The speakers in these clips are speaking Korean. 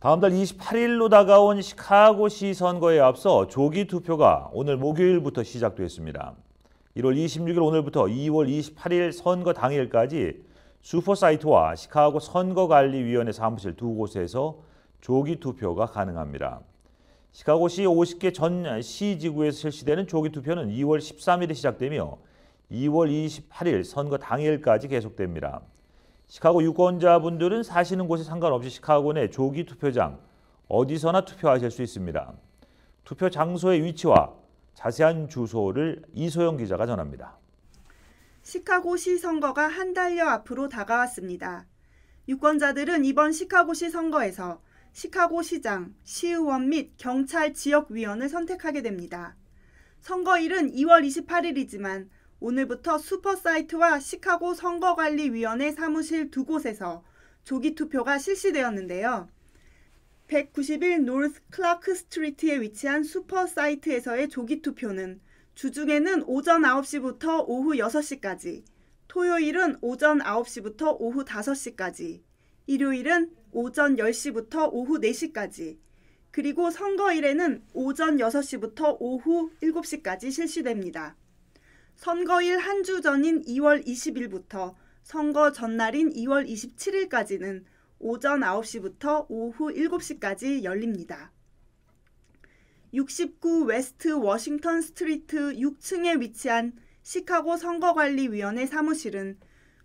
다음 달 28일로 다가온 시카고시 선거에 앞서 조기 투표가 오늘 목요일부터 시작됐습니다. 1월 26일 오늘부터 2월 28일 선거 당일까지 슈퍼사이트와 시카고 선거관리위원회 사무실 두 곳에서 조기 투표가 가능합니다. 시카고시 50개 전 시지구에서 실시되는 조기 투표는 2월 13일에 시작되며 2월 28일 선거 당일까지 계속됩니다. 시카고 유권자분들은 사시는 곳에 상관없이 시카고 내 조기 투표장 어디서나 투표하실 수 있습니다. 투표 장소의 위치와 자세한 주소를 이소영 기자가 전합니다. 시카고시 선거가 한 달여 앞으로 다가왔습니다. 유권자들은 이번 시카고시 선거에서 시카고 시장, 시의원 및 경찰 지역위원을 선택하게 됩니다. 선거일은 2월 28일이지만 오늘부터 슈퍼사이트와 시카고 선거관리위원회 사무실 두 곳에서 조기 투표가 실시되었는데요. 191 노스 클라크 스트리트에 위치한 슈퍼사이트에서의 조기 투표는 주중에는 오전 9시부터 오후 6시까지, 토요일은 오전 9시부터 오후 5시까지, 일요일은 오전 10시부터 오후 4시까지, 그리고 선거일에는 오전 6시부터 오후 7시까지 실시됩니다. 선거일 한 주 전인 2월 20일부터 선거 전날인 2월 27일까지는 오전 9시부터 오후 7시까지 열립니다. 69 웨스트 워싱턴 스트리트 6층에 위치한 시카고 선거관리위원회 사무실은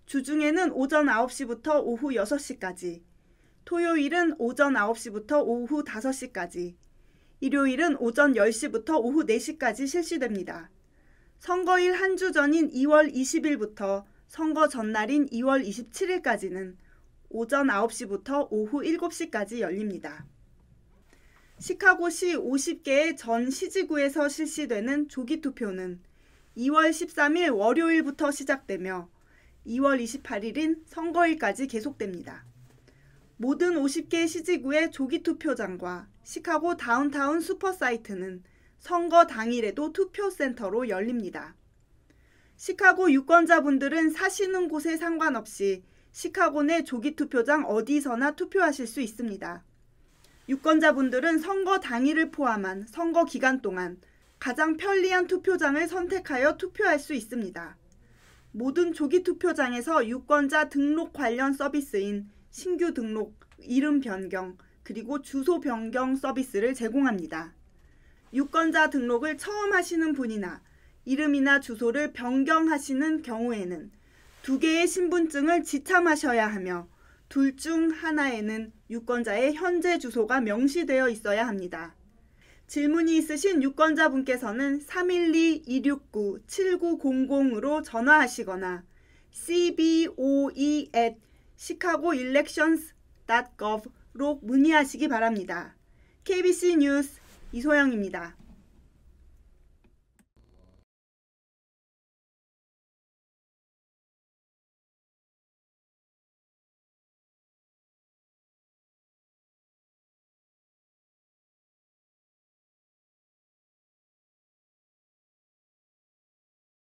주중에는 오전 9시부터 오후 6시까지, 토요일은 오전 9시부터 오후 5시까지, 일요일은 오전 10시부터 오후 4시까지 실시됩니다. 선거일 한 주 전인 2월 20일부터 선거 전날인 2월 27일까지는 오전 9시부터 오후 7시까지 열립니다. 시카고시 50개의 전 시지구에서 실시되는 조기 투표는 2월 13일 월요일부터 시작되며 2월 28일인 선거일까지 계속됩니다. 모든 50개 시지구의 조기 투표장과 시카고 다운타운 슈퍼사이트는 선거 당일에도 투표센터로 열립니다. 시카고 유권자분들은 사시는 곳에 상관없이 시카고 내 조기 투표장 어디서나 투표하실 수 있습니다. 유권자분들은 선거 당일을 포함한 선거 기간 동안 가장 편리한 투표장을 선택하여 투표할 수 있습니다. 모든 조기 투표장에서 유권자 등록 관련 서비스인 신규 등록, 이름 변경, 그리고 주소 변경 서비스를 제공합니다. 유권자 등록을 처음 하시는 분이나 이름이나 주소를 변경하시는 경우에는 두 개의 신분증을 지참하셔야 하며 둘 중 하나에는 유권자의 현재 주소가 명시되어 있어야 합니다. 질문이 있으신 유권자분께서는 312-269-7900으로 전화하시거나 cboe@chicagoelections.gov로 문의하시기 바랍니다. KBC 뉴스 이소영입니다.